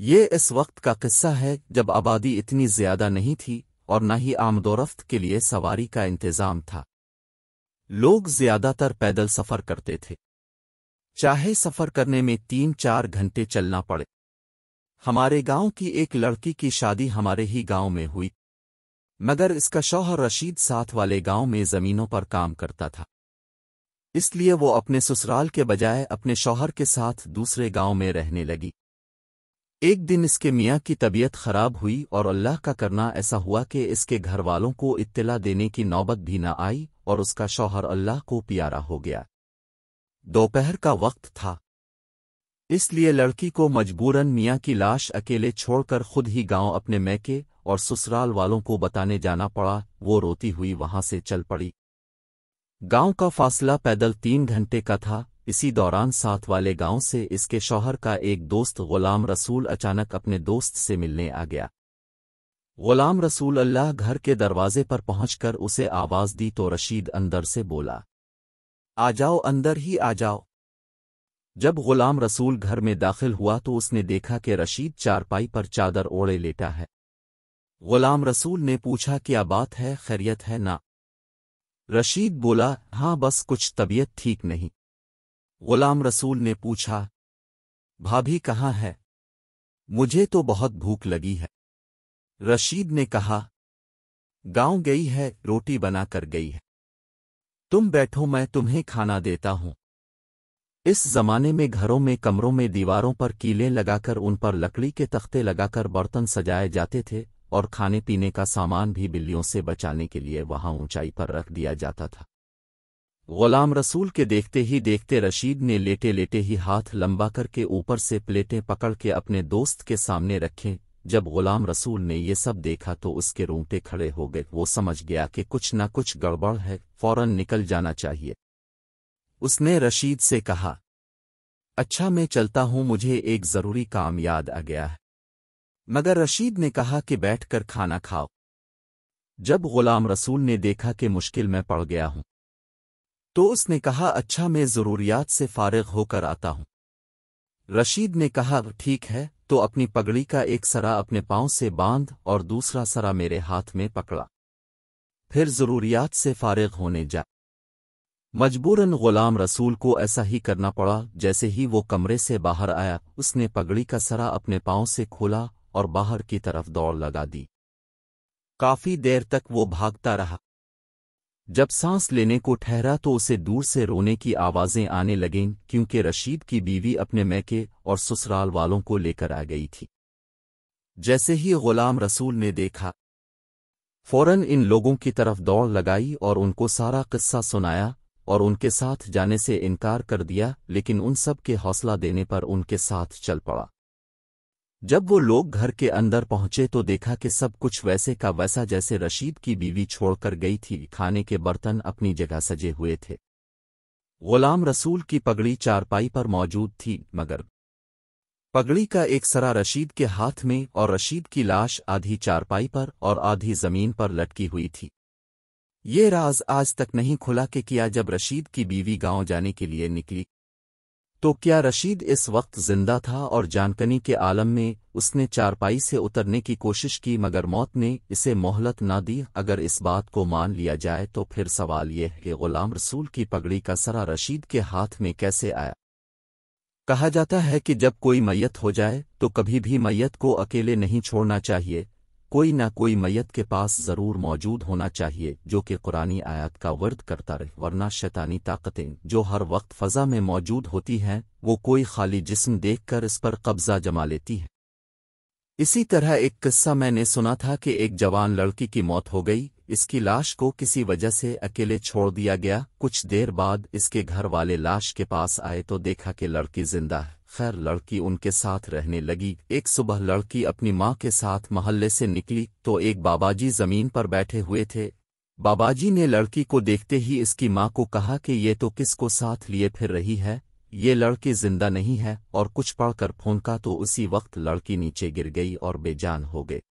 ये इस वक्त का किस्सा है जब आबादी इतनी ज्यादा नहीं थी और न ही आमदोरफ्त के लिए सवारी का इंतजाम था लोग ज्यादातर पैदल सफर करते थे चाहे सफर करने में तीन चार घंटे चलना पड़े हमारे गांव की एक लड़की की शादी हमारे ही गांव में हुई मगर इसका शौहर रशीद साथ वाले गांव में जमीनों पर काम करता था इसलिए वो अपने ससुराल के बजाय अपने शौहर के साथ दूसरे गांव में रहने लगी एक दिन इसके मियाँ की तबीयत खराब हुई और अल्लाह का करना ऐसा हुआ कि इसके घर वालों को इत्तला देने की नौबत भी न आई और उसका शौहर अल्लाह को प्यारा हो गया दोपहर का वक्त था इसलिए लड़की को मजबूरन मियाँ की लाश अकेले छोड़कर खुद ही गांव अपने मैके और ससुराल वालों को बताने जाना पड़ा वो रोती हुई वहां से चल पड़ी गांव का फासला पैदल तीन घंटे का था इसी दौरान साथ वाले गांव से इसके शौहर का एक दोस्त गुलाम रसूल अचानक अपने दोस्त से मिलने आ गया गुलाम रसूल अल्लाह घर के दरवाजे पर पहुंचकर उसे आवाज़ दी तो रशीद अंदर से बोला आ जाओ अंदर ही आ जाओ जब गुलाम रसूल घर में दाखिल हुआ तो उसने देखा कि रशीद चारपाई पर चादर ओढ़े लेटा है गुलाम रसूल ने पूछा क्या बात है खैरियत है ना रशीद बोला हाँ बस कुछ तबीयत ठीक नहीं गुलाम रसूल ने पूछा भाभी कहाँ है मुझे तो बहुत भूख लगी है रशीद ने कहा गांव गई है रोटी बना कर गई है तुम बैठो मैं तुम्हें खाना देता हूं इस जमाने में घरों में कमरों में दीवारों पर कीलें लगाकर उन पर लकड़ी के तख्ते लगाकर बर्तन सजाए जाते थे और खाने पीने का सामान भी बिल्लियों से बचाने के लिए वहां ऊंचाई पर रख दिया जाता था गुलाम रसूल के देखते ही देखते रशीद ने लेटे लेटे ही हाथ लंबा करके ऊपर से प्लेटें पकड़ के अपने दोस्त के सामने रखे जब गुलाम रसूल ने ये सब देखा तो उसके रोंगटे खड़े हो गए वो समझ गया कि कुछ न कुछ गड़बड़ है फौरन निकल जाना चाहिए उसने रशीद से कहा अच्छा मैं चलता हूँ मुझे एक ज़रूरी काम याद आ गया है मगर रशीद ने कहा कि बैठकर खाना खाओ जब गुलाम रसूल ने देखा कि मुश्किल में पड़ गया हूँ तो उसने कहा अच्छा मैं ज़रूरियात से फारिग होकर आता हूँ रशीद ने कहा ठीक है तो अपनी पगड़ी का एक सरा अपने पाँव से बांध और दूसरा सरा मेरे हाथ में पकड़ा फिर ज़रूरियात से फ़ारिग होने जा मजबूरन गुलाम रसूल को ऐसा ही करना पड़ा जैसे ही वो कमरे से बाहर आया उसने पगड़ी का सरा अपने पाँव से खोला और बाहर की तरफ दौड़ लगा दी काफ़ी देर तक वो भागता रहा जब सांस लेने को ठहरा तो उसे दूर से रोने की आवाज़ें आने लगें क्योंकि रशीद की बीवी अपने मैके और ससुराल वालों को लेकर आ गई थी जैसे ही गुलाम रसूल ने देखा फौरन इन लोगों की तरफ दौड़ लगाई और उनको सारा किस्सा सुनाया और उनके साथ जाने से इनकार कर दिया लेकिन उन सब के हौसला देने पर उनके साथ चल पड़ा जब वो लोग घर के अंदर पहुंचे तो देखा कि सब कुछ वैसे का वैसा जैसे रशीद की बीवी छोड़कर गई थी खाने के बर्तन अपनी जगह सजे हुए थे गुलाम रसूल की पगड़ी चारपाई पर मौजूद थी मगर पगड़ी का एक सरा रशीद के हाथ में और रशीद की लाश आधी चारपाई पर और आधी जमीन पर लटकी हुई थी ये राज आज तक नहीं खुला कि किया जब रशीद की बीवी गांव जाने के लिए निकली तो क्या रशीद इस वक्त जिंदा था और जानकनी के आलम में उसने चारपाई से उतरने की कोशिश की मगर मौत ने इसे मोहलत ना दी अगर इस बात को मान लिया जाए तो फिर सवाल यह है कि गुलाम रसूल की पगड़ी का सरा रशीद के हाथ में कैसे आया कहा जाता है कि जब कोई मैयत हो जाए तो कभी भी मैयत को अकेले नहीं छोड़ना चाहिए कोई न कोई मैयत के पास ज़रूर मौजूद होना चाहिए जो कि कुरानी आयत का वर्द करता रहे वरना शैतानी ताकतें जो हर वक्त फ़ज़ा में मौजूद होती हैं वो कोई खाली जिस्म देखकर इस पर कब्ज़ा जमा लेती हैं इसी तरह एक किस्सा मैंने सुना था कि एक जवान लड़की की मौत हो गई इसकी लाश को किसी वजह से अकेले छोड़ दिया गया कुछ देर बाद इसके घर वाले लाश के पास आए तो देखा कि लड़की जिंदा है खैर लड़की उनके साथ रहने लगी एक सुबह लड़की अपनी माँ के साथ मोहल्ले से निकली तो एक बाबाजी जमीन पर बैठे हुए थे बाबाजी ने लड़की को देखते ही इसकी माँ को कहा कि ये तो किसको साथ लिए फिर रही है ये लड़की जिंदा नहीं है और कुछ पढ़कर फोंका तो उसी वक्त लड़की नीचे गिर गई और बेजान हो गई